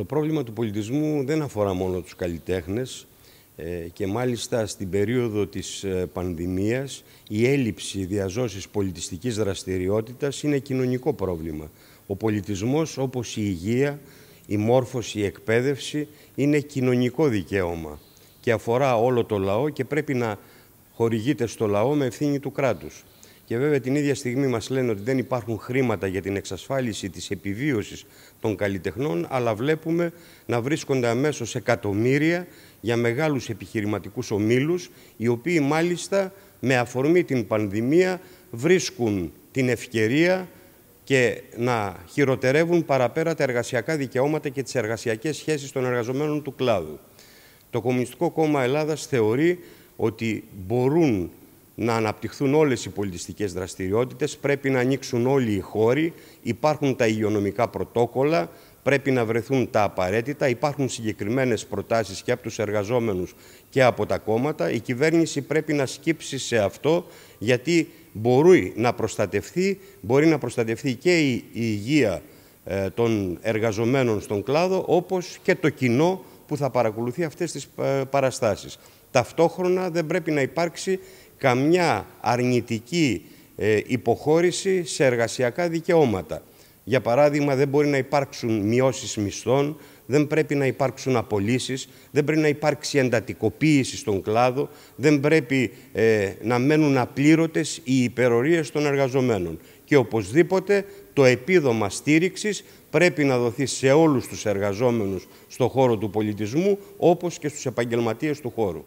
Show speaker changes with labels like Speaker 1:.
Speaker 1: Το πρόβλημα του πολιτισμού δεν αφορά μόνο τους καλλιτέχνες ε, και μάλιστα στην περίοδο της ε, πανδημίας η έλλειψη διαζώσης πολιτιστικής δραστηριότητας είναι κοινωνικό πρόβλημα. Ο πολιτισμός όπως η υγεία, η μόρφωση, η εκπαίδευση είναι κοινωνικό δικαίωμα και αφορά όλο το λαό και πρέπει να χορηγείται στο λαό με ευθύνη του κράτους. Και βέβαια την ίδια στιγμή μας λένε ότι δεν υπάρχουν χρήματα για την εξασφάλιση της επιβίωσης των καλλιτεχνών, αλλά βλέπουμε να βρίσκονται αμέσως εκατομμύρια για μεγάλους επιχειρηματικούς ομίλους, οι οποίοι μάλιστα με αφορμή την πανδημία βρίσκουν την ευκαιρία και να χειροτερεύουν παραπέρα τα εργασιακά δικαιώματα και τις εργασιακές σχέσεις των εργαζομένων του κλάδου. Το Κομμουνιστικό Κόμμα Ελλάδας θεωρεί ότι μπορούν να αναπτυχθούν όλες οι πολιτιστικές δραστηριότητες, πρέπει να ανοίξουν όλοι οι χώροι, υπάρχουν τα υγειονομικά πρωτόκολλα, πρέπει να βρεθούν τα απαραίτητα, υπάρχουν συγκεκριμένες προτάσεις και από τους εργαζόμενους και από τα κόμματα. Η κυβέρνηση πρέπει να σκύψει σε αυτό, γιατί μπορεί να προστατευθεί, μπορεί να προστατευθεί και η υγεία ε, των εργαζομένων στον κλάδο, όπως και το κοινό που θα παρακολουθεί αυτές τις ε, παραστάσεις. Ταυτόχρονα δεν πρέπει να υπάρξει καμιά αρνητική ε, υποχώρηση σε εργασιακά δικαιώματα. Για παράδειγμα, δεν μπορεί να υπάρξουν μειώσεις μισθών, δεν πρέπει να υπάρξουν απολύσεις, δεν πρέπει να υπάρξει εντατικοποίηση στον κλάδο, δεν πρέπει ε, να μένουν απλήρωτες οι υπερορίες των εργαζομένων. Και οπωσδήποτε το επίδομα στήριξης πρέπει να δοθεί σε όλους τους εργαζόμενους στον χώρο του πολιτισμού, όπως και στους επαγγελματίες του χώρου.